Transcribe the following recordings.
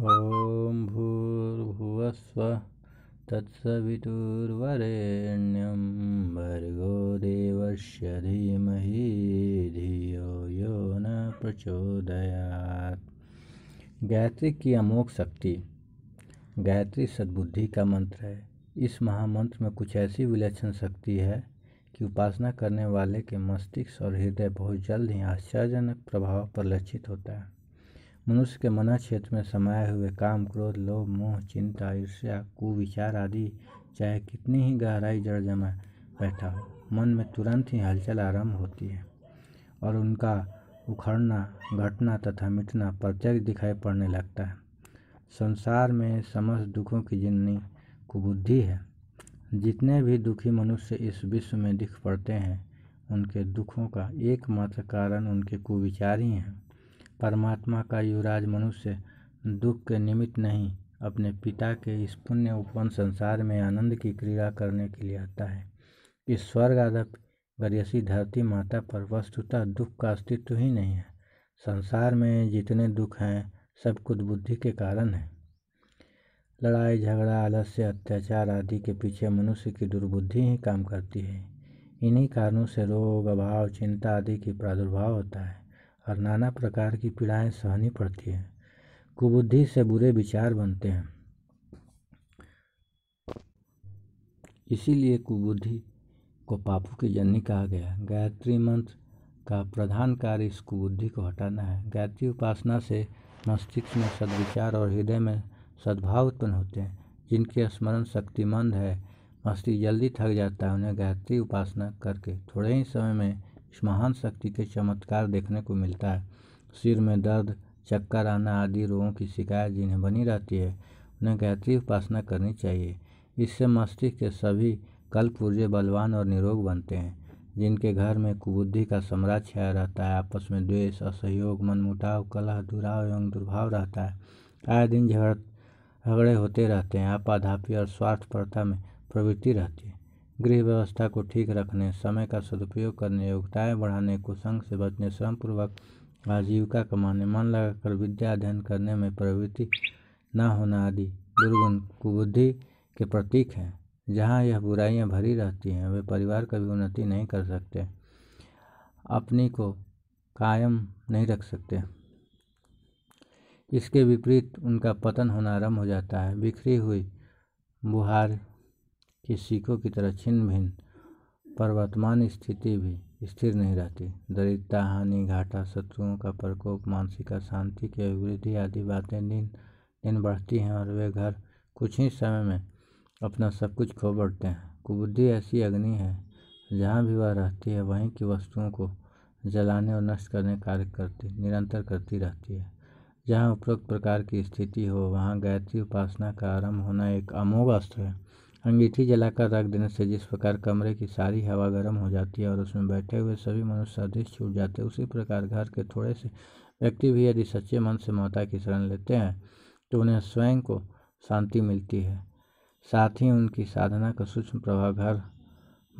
ॐ भूर्भुवस्व तत्सवितुर्वरेण्यं भर्गो देवस्य धीमहि धियो यो न प्रचोदयात् गायत्री की अमोघ शक्ति गायत्री सद्बुद्धि का मंत्र है इस महामंत्र में कुछ ऐसी विलक्षण शक्ति है कि उपासना करने वाले के मस्तिष्क और हृदय बहुत जल्द ही आश्चर्यजनक प्रभाव पर लक्षित होता है मनुष्य के मन क्षेत्र में समाये हुए काम, क्रोध, लोभ, मोह, चिंता, ईर्ष्या, कुविचार आदि चाहे कितनी ही गहराई जड़ जमा बैठा हो मन में तुरंत ही हलचल आरम्भ होती है और उनका उखड़ना घटना तथा मिटना प्रत्यक्ष दिखाई पड़ने लगता है संसार में समस्त दुखों की जिननी कुबुद्धि है जितने भी दुखी मनुष्य इस विश्व में दिख पड़ते हैं उनके दुखों का एकमात्र कारण उनके कुविचार ही हैं परमात्मा का युवराज मनुष्य दुख के निमित्त नहीं अपने पिता के इस पुण्य उपवन संसार में आनंद की क्रीड़ा करने के लिए आता है इस स्वर्ग आदप गरियसी धरती माता पर वस्तुतः दुख का अस्तित्व ही नहीं है संसार में जितने दुख हैं सब कुछ बुद्धि के कारण है लड़ाई झगड़ा आलस्य अत्याचार आदि के पीछे मनुष्य की दुर्बुद्धि ही काम करती है इन्हीं कारणों से रोग अभाव चिंता आदि की प्रादुर्भाव होता है और नाना प्रकार की पीड़ाएं सहनी पड़ती हैं कुबुद्धि से बुरे विचार बनते हैं इसीलिए कुबुद्धि को पापू की जननी कहा गया गायत्री मंत्र का प्रधान कार्य इस कुबुद्धि को हटाना है गायत्री उपासना से मस्तिष्क में सद्विचार और हृदय में सद्भाव उत्पन्न होते हैं जिनके स्मरण शक्तिमंद है मस्तिष्क जल्दी थक जाता है उन्हें गायत्री उपासना करके थोड़े ही समय में महान शक्ति के चमत्कार देखने को मिलता है सिर में दर्द चक्कर आना आदि रोगों की शिकायत जिन्हें बनी रहती है उन्हें गायत्री उपासना करनी चाहिए इससे मस्तिष्क के सभी कल पुर्जे बलवान और निरोग बनते हैं जिनके घर में कुबुद्धि का साम्राज्य छाया रहता है आपस में द्वेष असहयोग मनमुटाव कलह दुराव एवं दुर्भाव रहता है आए दिन झगड़ झगड़े होते रहते हैं आपाधापी और स्वार्थपरता में प्रवृत्ति रहती है गृह व्यवस्था को ठीक रखने, समय का सदुपयोग करने, योग्यताएं बढ़ाने, कुसंग से बचने, श्रमपूर्वक आजीविका कमाने, मन लगाकर विद्या अध्ययन करने में प्रवृत्ति न होना आदि दुर्गुण कुबुद्धि के प्रतीक हैं जहाँ यह बुराइयाँ भरी रहती हैं वे परिवार कभी उन्नति नहीं कर सकते अपनी को कायम नहीं रख सकते इसके विपरीत उनका पतन होना आरम्भ हो जाता है बिखरी हुई बुहार कि सिखों की तरह छिन्न भिन्न पर वर्तमान स्थिति भी स्थिर नहीं रहती दरिद्रता हानि घाटा शत्रुओं का प्रकोप मानसिक अशांति की अभिवृद्धि आदि बातें दिन दिन बढ़ती हैं और वे घर कुछ ही समय में अपना सब कुछ खो बढ़ते हैं कुबुद्धि ऐसी अग्नि है जहाँ भी वह रहती है वहीं की वस्तुओं को जलाने और नष्ट करने का कार्य करती निरंतर करती रहती है जहाँ उपरोक्त प्रकार की स्थिति हो वहाँ गायत्री उपासना का आरंभ होना एक अमोघ अस्त्र है अंगीठी जलाकर रख देने से जिस प्रकार कमरे की सारी हवा गर्म हो जाती है और उसमें बैठे हुए सभी मनुष्य अदृश्य छूट जाते हैं उसी प्रकार घर के थोड़े से व्यक्ति भी यदि सच्चे मन से माता की शरण लेते हैं तो उन्हें स्वयं को शांति मिलती है साथ ही उनकी साधना का सूक्ष्म प्रभाव घर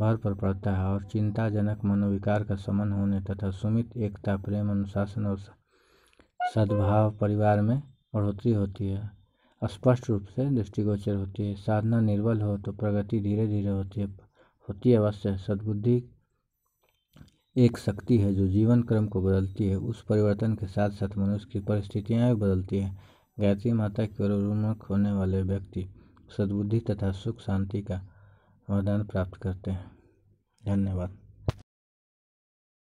भर पर पड़ता है और चिंताजनक मनोविकार का समन होने तथा सुमित एकता प्रेम अनुशासन और सद्भाव परिवार में बढ़ोतरी होती है स्पष्ट रूप से दृष्टिगोचर होती है साधना निर्बल हो तो प्रगति धीरे धीरे होती है होती अवश्य सद्बुद्धि एक शक्ति है जो जीवन क्रम को बदलती है उस परिवर्तन के साथ साथ मनुष्य की परिस्थितियाँ भी बदलती हैं गायत्री माता की ओर उन्मुख होने वाले व्यक्ति सद्बुद्धि तथा सुख शांति का वरदान प्राप्त करते हैं धन्यवाद